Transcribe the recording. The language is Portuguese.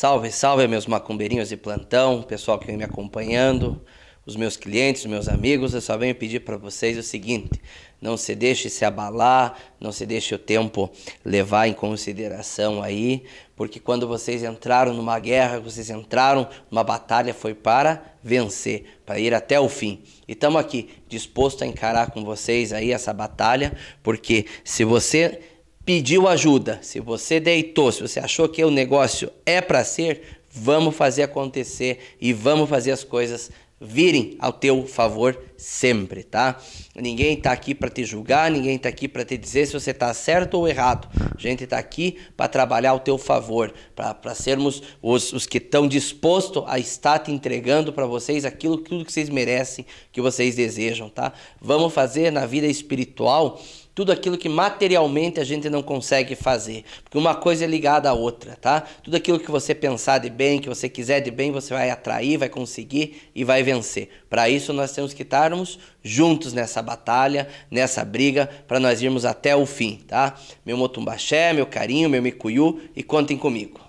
Salve, salve meus macumbeirinhos de plantão, pessoal que vem me acompanhando, os meus clientes, os meus amigos. Eu só venho pedir para vocês o seguinte: não se deixe se abalar, não se deixe o tempo levar em consideração aí, porque quando vocês entraram numa guerra, vocês entraram numa batalha, foi para vencer, para ir até o fim. E estamos aqui disposto a encarar com vocês aí essa batalha, porque se você pediu ajuda, se você deitou, se você achou que o negócio é para ser, vamos fazer acontecer e vamos fazer as coisas virem ao teu favor sempre, tá? Ninguém tá aqui para te julgar, ninguém tá aqui para te dizer se você tá certo ou errado. A gente tá aqui para trabalhar ao teu favor, para sermos os, os que estão dispostos a estar te entregando para vocês aquilo tudo que vocês merecem, que vocês desejam, tá? Vamos fazer na vida espiritual tudo aquilo que materialmente a gente não consegue fazer, porque uma coisa é ligada à outra, tá? Tudo aquilo que você pensar de bem, que você quiser de bem, você vai atrair, vai conseguir e vai vencer. Para isso nós temos que estarmos juntos nessa batalha, nessa briga, para nós irmos até o fim, tá? Meu Motumbaxé, meu carinho, meu Micuyu e contem comigo.